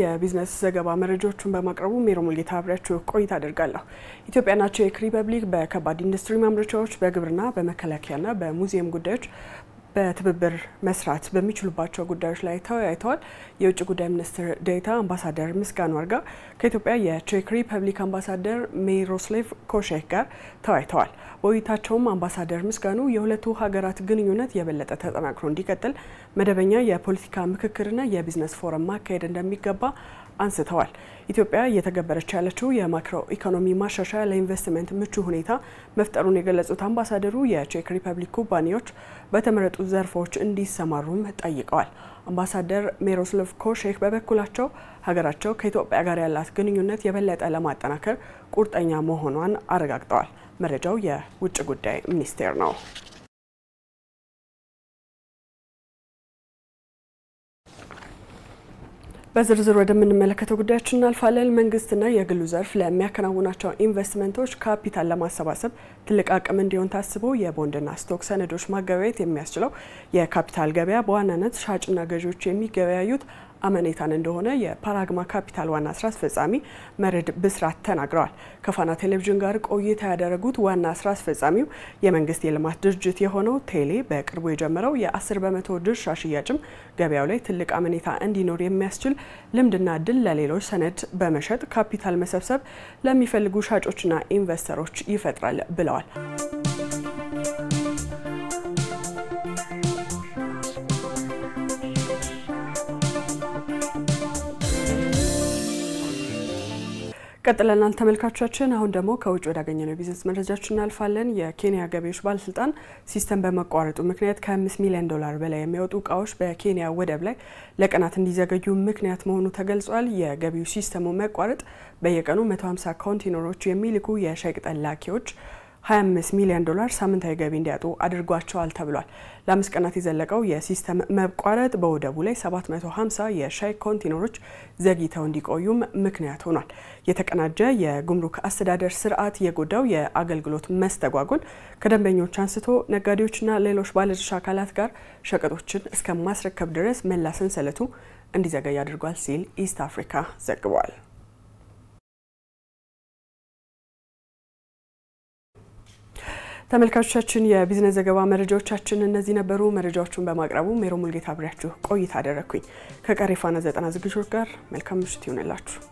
የቢዝነስ ዘገባ መረጃዎቹን በማቅረቡ ሜሮ ሙልጌታ አብሬያችሁ ቆይታ አደርጋለሁ። ኢትዮጵያና ቼክ ሪፐብሊክ በከባድ ኢንዱስትሪ ማምረቻዎች፣ በግብርና፣ በመከላከያና በሙዚየም ጉዳዮች በትብብር መስራት በሚችሉባቸው ጉዳዮች ላይ ተወያይተዋል። የውጭ ጉዳይ ሚኒስትር ዴታ አምባሳደር ምስጋኑ አርጋ ከኢትዮጵያ የቼክ ሪፐብሊክ አምባሳደር ሜሮስሌቭ ኮሼክ ጋር ተወያይተዋል። በውይይታቸውም አምባሳደር ምስጋኑ የሁለቱ ሀገራት ግንኙነት የበለጠ ተጠናክሮ እንዲቀጥል መደበኛ የፖለቲካ ምክክርና የቢዝነስ ፎረም ማካሄድ እንደሚገባ አንስተዋል። ኢትዮጵያ እየተገበረች ያለችው የማክሮ ኢኮኖሚ ማሻሻያ ለኢንቨስትመንት ምቹ ሁኔታ መፍጠሩን የገለጹት አምባሳደሩ የቼክ ሪፐብሊክ ኩባንያዎች በተመረጡ ዘርፎች እንዲሰማሩም ጠይቀዋል። አምባሳደር ሜሮስሎቭ ኮሼክ በበኩላቸው ሀገራቸው ከኢትዮጵያ ጋር ያላት ግንኙነት የበለጠ ለማጠናከር ቁርጠኛ መሆኗን አረጋግጠዋል። መረጃው የውጭ ጉዳይ ሚኒስቴር ነው። በዝርዝር ወደምንመለከተው ጉዳያችን እናልፋለን። መንግስትና የግሉ ዘርፍ ለሚያከናውናቸው ኢንቨስትመንቶች ካፒታል ለማሰባሰብ ትልቅ አቅም እንዲሆን ታስቦ የቦንድና ስቶክ ሰነዶች ማገበያየት የሚያስችለው የካፒታል ገበያ በዋናነት ሻጭና ገዢዎች የሚገበያዩት አመኔታን እንደሆነ የፓራግማ ካፒታል ዋና ስራ አስፈጻሚ መርድ ብስራት ተናግረዋል። ከፋና ቴሌቪዥን ጋር ቆይታ ያደረጉት ዋና ስራ አስፈጻሚው የመንግስት የልማት ድርጅት የሆነው ቴሌ በቅርቡ የጀመረው የ10 በመቶ ድርሻ ሽያጭም ገበያው ላይ ትልቅ አመኔታ እንዲኖር የሚያስችል ልምድና ድል ለሌሎች ሰነድ በመሸጥ ካፒታል መሰብሰብ ለሚፈልጉ ሻጮችና ኢንቨስተሮች ይፈጥራል ብለዋል። ቀጥለናል ተመልካቾቻችን። አሁን ደግሞ ከውጭ ወዳገኘነው ቢዝነስ መረጃችን እናልፋለን። የኬንያ ገቢዎች ባለስልጣን ሲስተም በመቋረጡ ምክንያት ከ5 ሚሊዮን ዶላር በላይ የሚወጡ እቃዎች በኬንያ ወደብ ላይ ለቀናት እንዲዘገዩ ምክንያት መሆኑ ተገልጿል። የገቢው ሲስተሙ መቋረጥ በየቀኑ 150 ኮንቴነሮች የሚልኩ የሸቀጥ ላኪዎች 25 ሚሊዮን ዶላር ሳምንታዊ ገቢ እንዲያጡ አድርጓቸዋል ተብሏል። ለአምስት ቀናት የዘለቀው የሲስተም መቋረጥ በወደቡ ላይ 750 የሻይ ኮንቴነሮች ዘግይተው እንዲቆዩም ምክንያት ሆኗል። የተቀናጀ የጉምሩክ አስተዳደር ስርዓት የጎዳው የአገልግሎት መስተጓጎል ከደንበኞች አንስቶ ነጋዴዎችና ሌሎች ባለድርሻ አካላት ጋር ሸቀጦችን እስከ ማስረከብ ድረስ መላ ሰንሰለቱ እንዲዘገይ አድርጓል ሲል ኢስት አፍሪካ ዘግቧል። ተመልካቾቻችን የቢዝነስ ዘገባ መረጃዎቻችን እነዚህ ነበሩ። መረጃዎቹን በማቅረቡ ሜሮ ሙልጌታ አብሬያችሁ ቆይታ አደረግኩኝ። ከቀሪ ፋና ዘጠና ዝግጅቶች ጋር መልካም ምሽት ይሆንላችሁ።